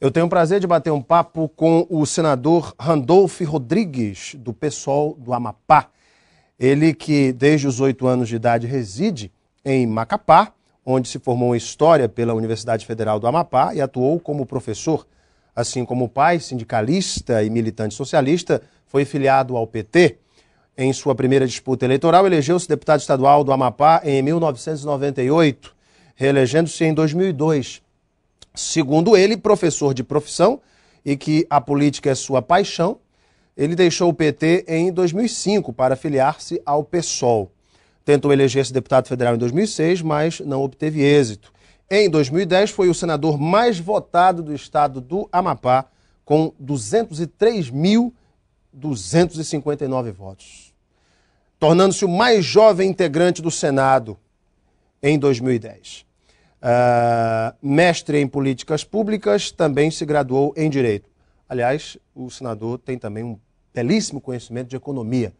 Eu tenho o prazer de bater um papo com o senador Randolph Rodrigues, do PSOL do Amapá. Ele que, desde os oito anos de idade, reside em Macapá, onde se formou em História pela Universidade Federal do Amapá e atuou como professor. Assim como pai, sindicalista e militante socialista, foi filiado ao PT. Em sua primeira disputa eleitoral, elegeu-se deputado estadual do Amapá em 1998 reelegendo-se em 2002. Segundo ele, professor de profissão e que a política é sua paixão, ele deixou o PT em 2005 para filiar-se ao PSOL. Tentou eleger-se deputado federal em 2006, mas não obteve êxito. Em 2010, foi o senador mais votado do estado do Amapá, com 203.259 votos. Tornando-se o mais jovem integrante do Senado em 2010. Uh, ah, mestre em políticas públicas, também se graduou em direito. Aliás, o senador tem também um belíssimo conhecimento de economia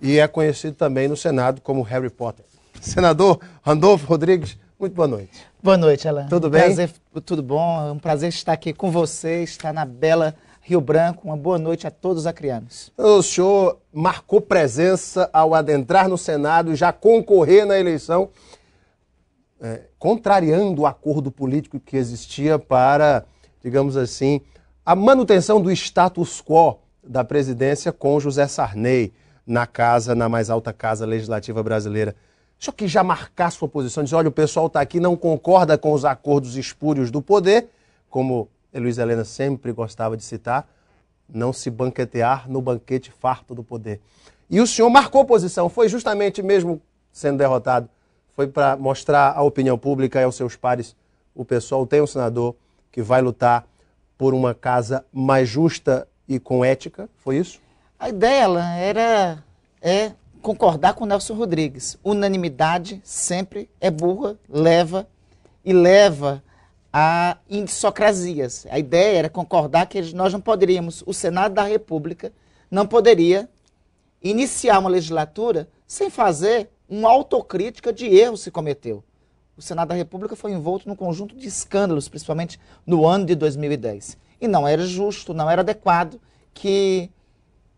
e é conhecido também no Senado como Harry Potter. Senador Randolfo Rodrigues, muito boa noite. Boa noite, Alan. Tudo bem? Prazer, tudo bom. É um prazer estar aqui com você, estar na bela Rio Branco. Uma boa noite a todos os acrianos. O senhor marcou presença ao adentrar no Senado e já concorrer na eleição é, contrariando o acordo político que existia para, digamos assim, a manutenção do status quo da presidência com José Sarney na casa, na mais alta casa legislativa brasileira. Só que já marcar sua posição, dizer, olha, o pessoal está aqui, não concorda com os acordos espúrios do poder, como Luiz Helena sempre gostava de citar, não se banquetear no banquete farto do poder. E o senhor marcou posição, foi justamente mesmo sendo derrotado foi para mostrar à opinião pública e é aos seus pares o pessoal tem um senador que vai lutar por uma casa mais justa e com ética, foi isso? A ideia ela era é concordar com Nelson Rodrigues. Unanimidade sempre é burra, leva e leva a indissocrasias. A ideia era concordar que nós não poderíamos, o Senado da República não poderia iniciar uma legislatura sem fazer uma autocrítica de erros se cometeu. O Senado da República foi envolto num conjunto de escândalos, principalmente no ano de 2010. E não era justo, não era adequado que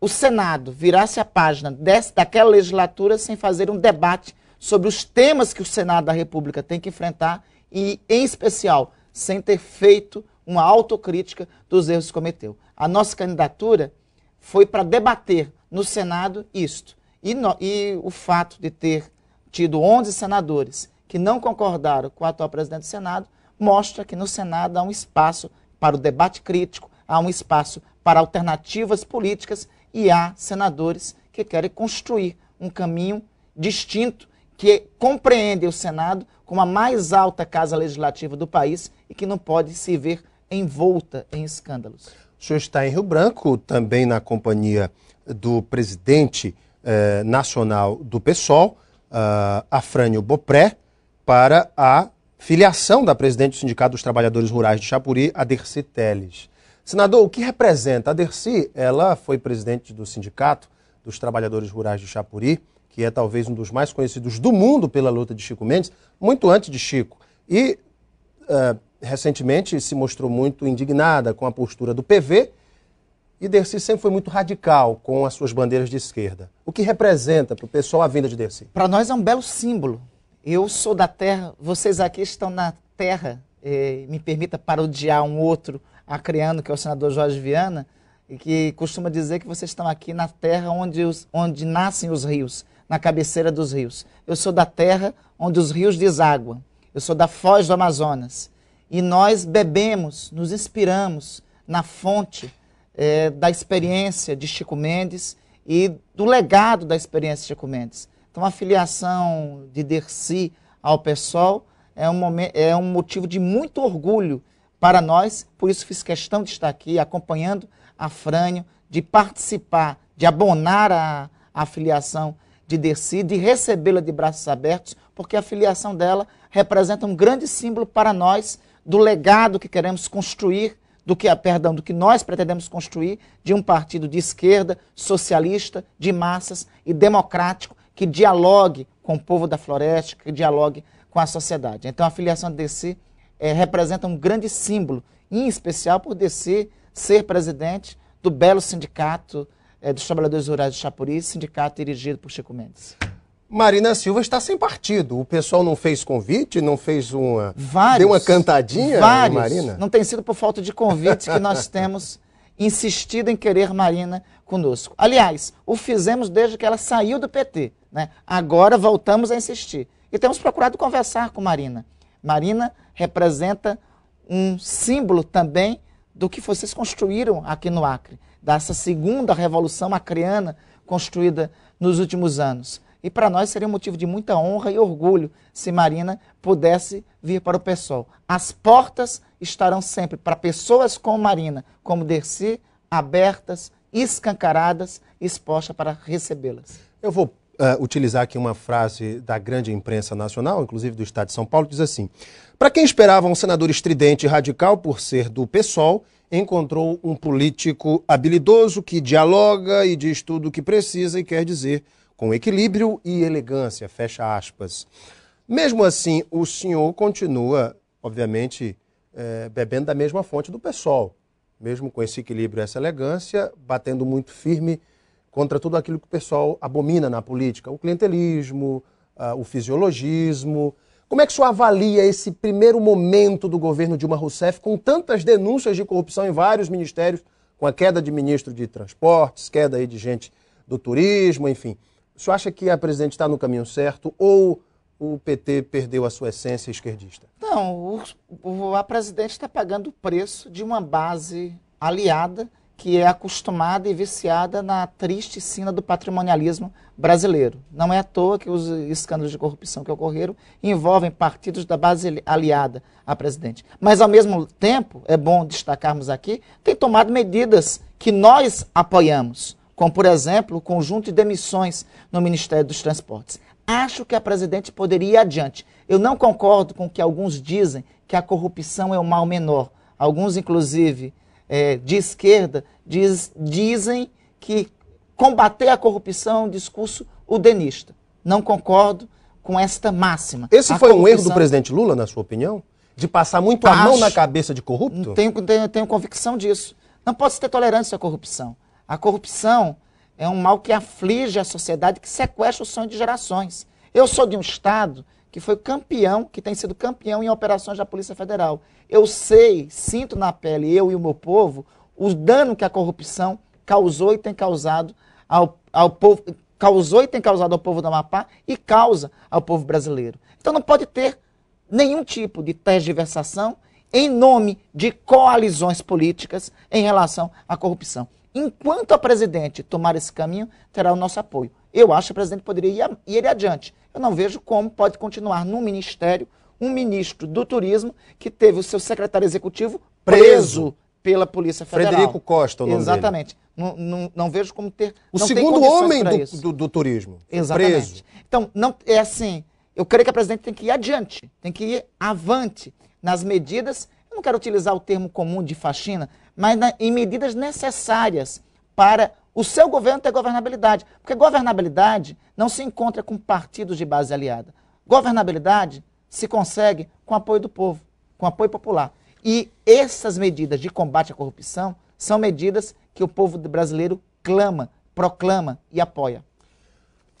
o Senado virasse a página dessa, daquela legislatura sem fazer um debate sobre os temas que o Senado da República tem que enfrentar e, em especial, sem ter feito uma autocrítica dos erros que cometeu. A nossa candidatura foi para debater no Senado isto, e, no, e o fato de ter tido 11 senadores que não concordaram com o atual presidente do Senado mostra que no Senado há um espaço para o debate crítico, há um espaço para alternativas políticas e há senadores que querem construir um caminho distinto que compreende o Senado como a mais alta casa legislativa do país e que não pode se ver envolta em escândalos. O senhor está em Rio Branco, também na companhia do presidente eh, nacional do PSOL, uh, ah, Afrânio Bopré, para a filiação da presidente do Sindicato dos Trabalhadores Rurais de Chapuri, Aderci Teles. Senador, o que representa? A Dercy, ela foi presidente do Sindicato dos Trabalhadores Rurais de Chapuri, que é talvez um dos mais conhecidos do mundo pela luta de Chico Mendes, muito antes de Chico. E uh, recentemente se mostrou muito indignada com a postura do PV e Dercy sempre foi muito radical com as suas bandeiras de esquerda. O que representa para o pessoal a vinda de Dercy? Para nós é um belo símbolo. Eu sou da terra, vocês aqui estão na terra. me permita parodiar um outro acreano, que é o senador Jorge Viana, e que costuma dizer que vocês estão aqui na terra onde, os, onde nascem os rios, na cabeceira dos rios. Eu sou da terra onde os rios deságua. Eu sou da foz do Amazonas. E nós bebemos, nos inspiramos na fonte é, da experiência de Chico Mendes e do legado da experiência de Chico Mendes. Então, a filiação de Dercy ao PSOL é um, momento, é um motivo de muito orgulho para nós, por isso fiz questão de estar aqui acompanhando a Frânio, de participar, de abonar a, a filiação de Dercy, de recebê-la de braços abertos, porque a filiação dela representa um grande símbolo para nós do legado que queremos construir do que, perdão, do que nós pretendemos construir de um partido de esquerda, socialista, de massas e democrático que dialogue com o povo da floresta, que dialogue com a sociedade. Então a filiação de DC é, eh, representa um grande símbolo, em especial por DC ser presidente do belo sindicato é, dos trabalhadores rurais de Chapuri, sindicato dirigido por Chico Mendes. Marina Silva está sem partido. O pessoal não fez convite, não fez uma. Vários. Deu uma cantadinha, vários. Marina? Não tem sido por falta de convites que nós temos insistido em querer Marina conosco. Aliás, o fizemos desde que ela saiu do PT. Né? Agora voltamos a insistir. E temos procurado conversar com Marina. Marina representa um símbolo também do que vocês construíram aqui no Acre, dessa segunda revolução acreana construída nos últimos anos. E para nós seria um motivo de muita honra e orgulho se Marina pudesse vir para o PSOL. As portas estarão sempre para pessoas como Marina, como Dercy, abertas, escancaradas, expostas para recebê-las. Eu vou uh, utilizar aqui uma frase da grande imprensa nacional, inclusive do Estado de São Paulo, que diz assim: Para quem esperava um senador estridente e radical por ser do PSOL, encontrou um político habilidoso que dialoga e diz tudo o que precisa e quer dizer com equilíbrio e elegância, fecha aspas. Mesmo assim, o senhor continua, obviamente, é, bebendo da mesma fonte do pessoal. mesmo com esse equilíbrio e essa elegância, batendo muito firme contra tudo aquilo que o pessoal abomina na política, o clientelismo, uh, o fisiologismo. Como é que o senhor avalia esse primeiro momento do governo Dilma Rousseff com tantas denúncias de corrupção em vários ministérios, com a queda de ministro de transportes, queda aí de gente do turismo, enfim. O senhor acha que a presidente está no caminho certo ou o PT perdeu a sua essência esquerdista? Não, o, a presidente está pagando o preço de uma base aliada que é acostumada e viciada na triste sina do patrimonialismo brasileiro. Não é à toa que os escândalos de corrupção que ocorreram envolvem partidos da base aliada à presidente. Mas, ao mesmo tempo, é bom destacarmos aqui, tem tomado medidas que nós apoiamos como, por exemplo, o conjunto de demissões no Ministério dos Transportes. Acho que a presidente poderia ir adiante. Eu não concordo com o que alguns dizem que a corrupção é o mal menor. Alguns, inclusive, é, de esquerda, diz, dizem que combater a corrupção é um discurso udenista. Não concordo com esta máxima. Esse a foi corrupção... um erro do presidente Lula, na sua opinião? De passar muito Acho... a mão na cabeça de corrupto? Tenho, tenho, tenho convicção disso. Não posso ter tolerância à corrupção. A corrupção é um mal que aflige a sociedade, que sequestra o sonho de gerações. Eu sou de um Estado que foi campeão, que tem sido campeão em operações da Polícia Federal. Eu sei, sinto na pele, eu e o meu povo, o dano que a corrupção causou e tem causado ao, ao povo, causou e tem causado ao povo do Amapá e causa ao povo brasileiro. Então não pode ter nenhum tipo de tergiversação em nome de coalizões políticas em relação à corrupção. Enquanto a presidente tomar esse caminho, terá o nosso apoio. Eu acho que o presidente poderia ir, ir adiante. Eu não vejo como pode continuar num ministério um ministro do turismo que teve o seu secretário executivo preso, preso pela Polícia Federal. Frederico Costa, é o nome Exatamente. Dele. Não, não, não, vejo como ter. O segundo homem do, do, do, turismo. Exatamente. Preso. Então, não, é assim. Eu creio que a presidente tem que ir adiante, tem que ir avante nas medidas não quero utilizar o termo comum de faxina, mas na, em medidas necessárias para o seu governo ter governabilidade. Porque governabilidade não se encontra com partidos de base aliada. Governabilidade se consegue com apoio do povo, com apoio popular. E essas medidas de combate à corrupção são medidas que o povo brasileiro clama, proclama e apoia.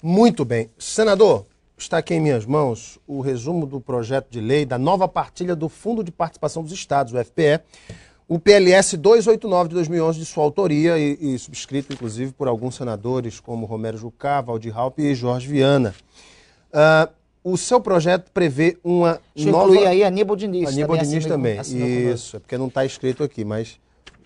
Muito bem. Senador, está aqui em minhas mãos o resumo do projeto de lei da nova partilha do Fundo de Participação dos Estados, o FPE, o PLS 289 de 2011, de sua autoria e, e subscrito, inclusive, por alguns senadores como Romero Jucá, Valdir Raup e Jorge Viana. Uh, o seu projeto prevê uma Deixa nova... incluir aí Aníbal Diniz. Aníbal também Diniz também. Isso, é porque não está escrito aqui, mas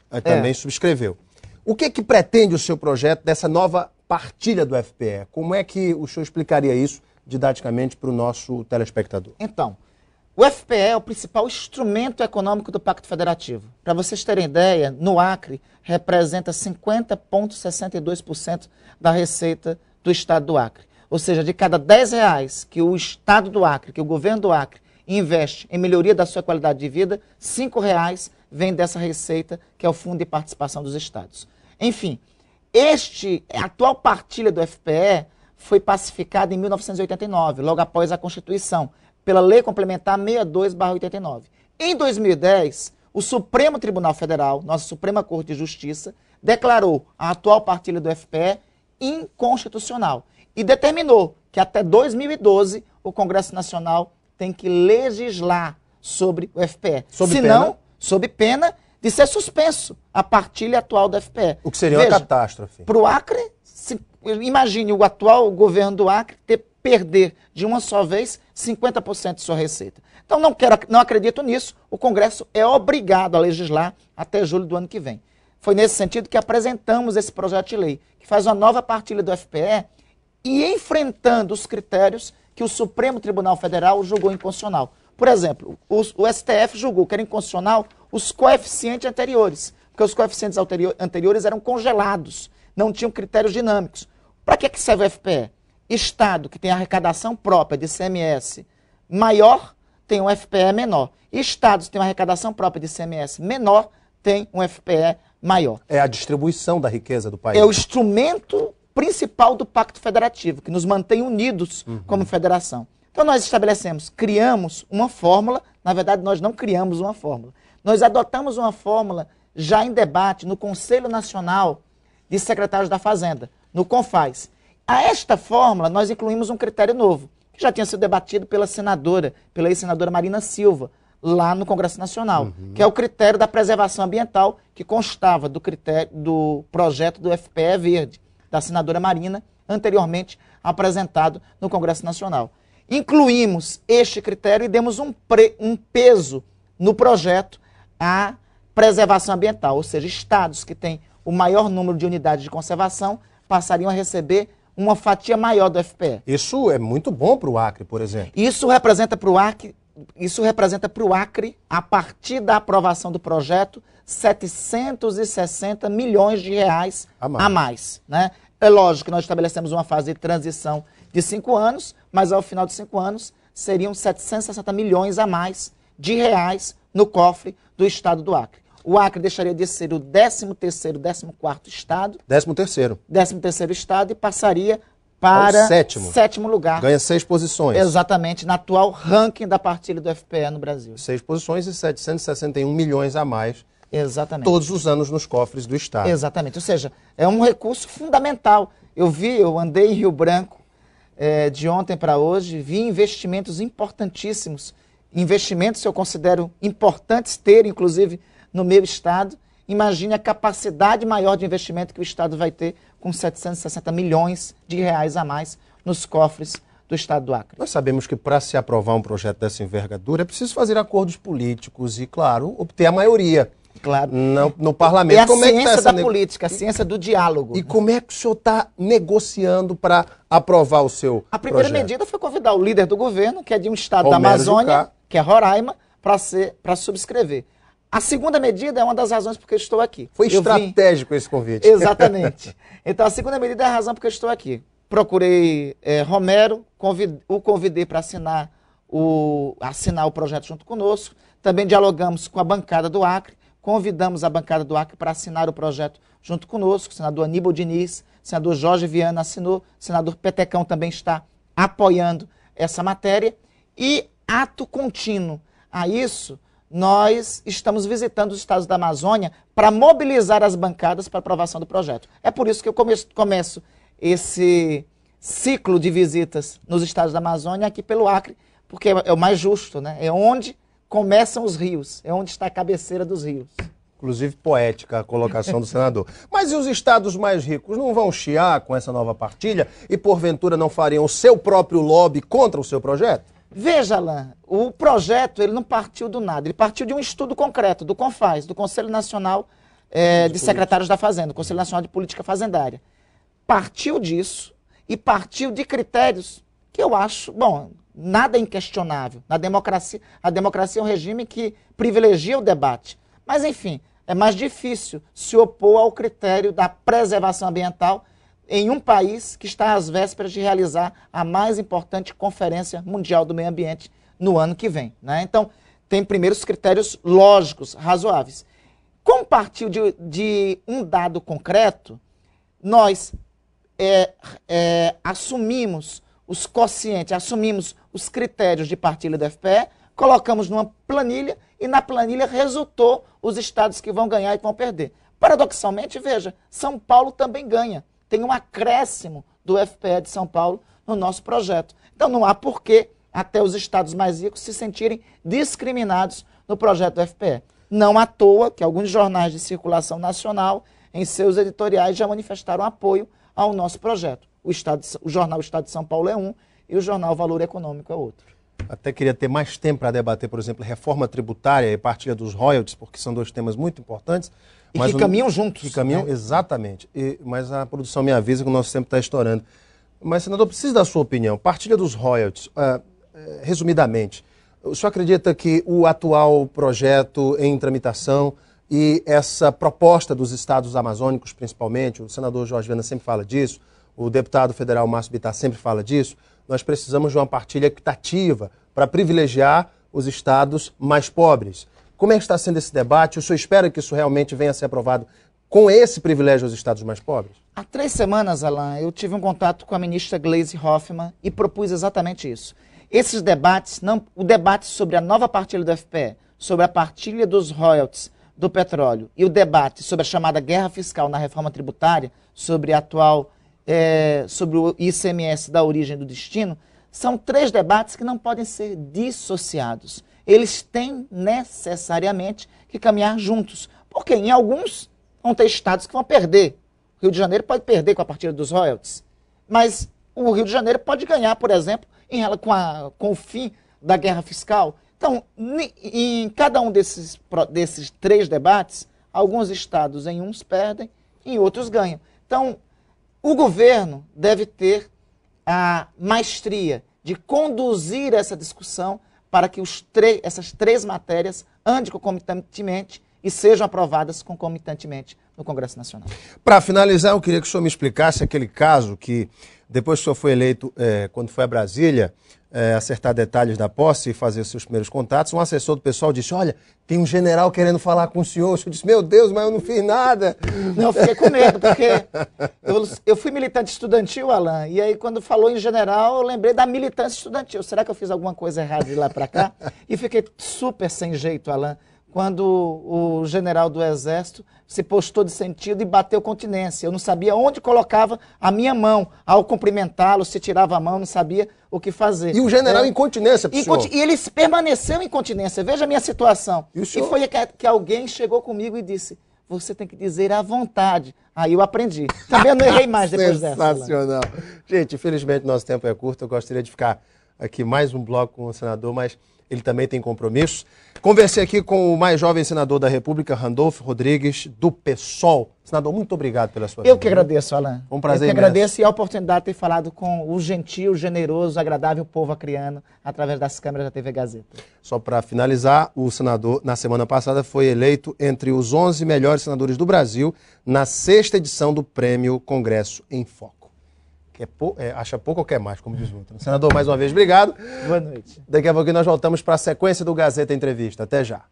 eh, é. também subscreveu. O que, que pretende o seu projeto dessa nova partilha do FPE? Como é que o senhor explicaria isso didaticamente para o nosso telespectador? Então, o FPE é o principal instrumento econômico do Pacto Federativo. Para vocês terem ideia, no Acre representa 50,62% da receita do Estado do Acre. Ou seja, de cada 10 reais que o Estado do Acre, que o governo do Acre investe em melhoria da sua qualidade de vida, 5 reais vem dessa receita que é o Fundo de Participação dos Estados. Enfim, este a atual partilha do FPE foi pacificada em 1989, logo após a Constituição, pela Lei Complementar 62/89. Em 2010, o Supremo Tribunal Federal, nossa Suprema Corte de Justiça, declarou a atual partilha do FPE inconstitucional e determinou que até 2012 o Congresso Nacional tem que legislar sobre o FPE. Sob Senão, pena? sob pena de ser suspenso a partilha atual do FPE. O que seria Veja, uma catástrofe. Para o Acre, Imagine o atual governo do Acre ter perder de uma só vez 50% de sua receita. Então não quero, não acredito nisso. O Congresso é obrigado a legislar até julho do ano que vem. Foi nesse sentido que apresentamos esse projeto de lei, que faz uma nova partilha do FPE e enfrentando os critérios que o Supremo Tribunal Federal julgou inconstitucional. Por exemplo, o, o STF julgou que era inconstitucional os coeficientes anteriores, porque os coeficientes anteriores eram congelados, não tinham critérios dinâmicos. Para que, que serve o FPE? Estado que tem arrecadação própria de CMS maior tem um FPE menor. Estados que têm uma arrecadação própria de CMS menor tem um FPE maior. É a distribuição da riqueza do país. É o instrumento principal do Pacto Federativo, que nos mantém unidos uhum. como federação. Então nós estabelecemos, criamos uma fórmula, na verdade nós não criamos uma fórmula. Nós adotamos uma fórmula já em debate no Conselho Nacional de Secretários da Fazenda, no CONFAS. A esta fórmula, nós incluímos um critério novo, que já tinha sido debatido pela senadora, pela ex-senadora Marina Silva, lá no Congresso Nacional, uhum. que é o critério da preservação ambiental, que constava do, critério, do projeto do FPE Verde, da senadora Marina, anteriormente apresentado no Congresso Nacional. Incluímos este critério e demos um, pre, um peso no projeto à preservação ambiental, ou seja, estados que têm o maior número de unidades de conservação passariam a receber uma fatia maior do FPE. Isso é muito bom para o Acre, por exemplo. Isso representa para o Acre, isso representa para o Acre, a partir da aprovação do projeto, 760 milhões de reais a mais. A mais né? É lógico que nós estabelecemos uma fase de transição de cinco anos, mas ao final de cinco anos seriam 760 milhões a mais de reais no cofre do Estado do Acre o Acre deixaria de ser o 13º, 14º estado. 13º. 13º estado e passaria para sétimo. sétimo. lugar. Ganha seis posições. Exatamente, na atual ranking da partilha do FPE no Brasil. Seis posições e 761 milhões a mais. Exatamente. Todos os anos nos cofres do Estado. Exatamente, ou seja, é um recurso fundamental. Eu vi, eu andei em Rio Branco é, de ontem para hoje, vi investimentos importantíssimos. Investimentos que eu considero importantes ter, inclusive, no meu estado, imagine a capacidade maior de investimento que o estado vai ter com 760 milhões de reais a mais nos cofres do Estado do Acre. Nós sabemos que para se aprovar um projeto dessa envergadura é preciso fazer acordos políticos e, claro, obter a maioria. Claro. No, no parlamento. É a como é tá ciência é tá da ne... política, a ciência do diálogo. E né? como é que o senhor está negociando para aprovar o seu projeto A primeira projeto? medida foi convidar o líder do governo, que é de um estado Romero da Amazônia, que é Roraima, para subscrever. A segunda medida é uma das razões porque estou aqui. Foi estratégico vim... esse convite. Exatamente. Então, a segunda medida é a razão porque estou aqui. Procurei é, Romero, o convidei para assinar o... assinar o projeto junto conosco. Também dialogamos com a bancada do Acre, convidamos a bancada do Acre para assinar o projeto junto conosco. O senador Aníbal Diniz, senador Jorge Viana assinou, senador Petecão também está apoiando essa matéria. E ato contínuo a isso nós estamos visitando os estados da Amazônia para mobilizar as bancadas para aprovação do projeto. É por isso que eu começo, começo esse ciclo de visitas nos estados da Amazônia aqui pelo Acre, porque é, é o mais justo, né? É onde começam os rios, é onde está a cabeceira dos rios. Inclusive poética a colocação do senador. Mas e os estados mais ricos não vão chiar com essa nova partilha e porventura não fariam o seu próprio lobby contra o seu projeto? Veja lá, o projeto ele não partiu do nada, ele partiu de um estudo concreto do CONFAS, do Conselho Nacional é, de, Secretários da Fazenda, Conselho Nacional de Política Fazendária. Partiu disso e partiu de critérios que eu acho, bom, nada é inquestionável. Na democracia, a democracia é um regime que privilegia o debate. Mas enfim, é mais difícil se opor ao critério da preservação ambiental em um país que está às vésperas de realizar a mais importante Conferência Mundial do Meio Ambiente no ano que vem. Né? Então, tem primeiros critérios lógicos, razoáveis. Como partiu de, de um dado concreto, nós é, é, assumimos os quocientes, assumimos os critérios de partilha da FPE, colocamos numa planilha e na planilha resultou os estados que vão ganhar e que vão perder. Paradoxalmente, veja, São Paulo também ganha tem um acréscimo do FPE de São Paulo no nosso projeto. Então não há porquê até os estados mais ricos se sentirem discriminados no projeto do FPE. Não à toa que alguns jornais de circulação nacional, em seus editoriais, já manifestaram apoio ao nosso projeto. O, estado, o jornal Estado de São Paulo é um e o jornal Valor Econômico é outro. Até queria ter mais tempo para debater, por exemplo, reforma tributária e partilha dos royalties, porque são dois temas muito importantes. E mas que juntos. Que caminham, né? exatamente. E, mas a produção me avisa que o nosso tempo está estourando. Mas, senador, preciso da sua opinião. Partilha dos royalties, uh, resumidamente. O senhor acredita que o atual projeto em tramitação e essa proposta dos estados amazônicos, principalmente, o senador Jorge Vena sempre fala disso, o deputado federal Márcio Bittar sempre fala disso, nós precisamos de uma partilha equitativa para privilegiar os estados mais pobres. Como é que está sendo esse debate? O senhor espera que isso realmente venha a ser aprovado com esse privilégio aos estados mais pobres? Há três semanas, Alain, eu tive um contato com a ministra Gleisi Hoffmann e propus exatamente isso. Esses debates, não, o debate sobre a nova partilha do FPE, sobre a partilha dos royalties do petróleo e o debate sobre a chamada guerra fiscal na reforma tributária, sobre a atual, é, sobre o ICMS da origem do destino, são três debates que não podem ser dissociados eles têm necessariamente que caminhar juntos. Porque em alguns vão ter estados que vão perder. O Rio de Janeiro pode perder com a partida dos royalties, mas o Rio de Janeiro pode ganhar, por exemplo, em, com, a, com o fim da guerra fiscal. Então, em cada um desses, desses três debates, alguns estados em uns perdem, em outros ganham. Então, o governo deve ter a maestria de conduzir essa discussão para que essas três matérias andem concomitantemente e sejam aprovadas concomitantemente no Congresso Nacional. Para finalizar, eu queria que o senhor me explicasse aquele caso que, depois que o senhor foi eleito, é, quando foi a Brasília, é, acertar detalhes da posse e fazer seus primeiros contatos, um assessor do pessoal disse: Olha, tem um general querendo falar com o senhor. Eu disse: Meu Deus, mas eu não fiz nada. Não, eu fiquei com medo, porque eu, eu, fui militante estudantil, Alan, e aí quando falou em general, eu lembrei da militância estudantil. Será que eu fiz alguma coisa errada de lá para cá? E fiquei super sem jeito, Alan, quando o general do exército se postou de sentido e bateu continência. Eu não sabia onde colocava a minha mão. Ao cumprimentá-lo, se tirava a mão, não sabia o que fazer. E o general é. em continência, senhor. E ele permaneceu em continência. Veja a minha situação. E, e foi que, que alguém chegou comigo e disse, você tem que dizer à vontade. Aí eu aprendi. Também eu não errei mais depois Sensacional. dessa. Sensacional. Gente, infelizmente nosso tempo é curto. Eu gostaria de ficar aqui mais um bloco com o senador, mas ele também tem compromissos. Conversei aqui com o mais jovem senador da República, Randolfo Rodrigues, do PSOL. Senador, muito obrigado pela sua Eu vida. que agradeço, Alain. Um prazer Eu que imenso. agradeço e a oportunidade de ter falado com o gentil, generoso, agradável povo acriano através das câmeras da TV Gazeta. Só para finalizar, o senador, na semana passada, foi eleito entre os 11 melhores senadores do Brasil na sexta edição do Prêmio Congresso em Foco é pou, é, acha pouco ou quer mais, como diz o outro. Senador, mais uma vez, obrigado. Boa noite. Daqui a pouco nós voltamos para a sequência do Gazeta Entrevista. Até já.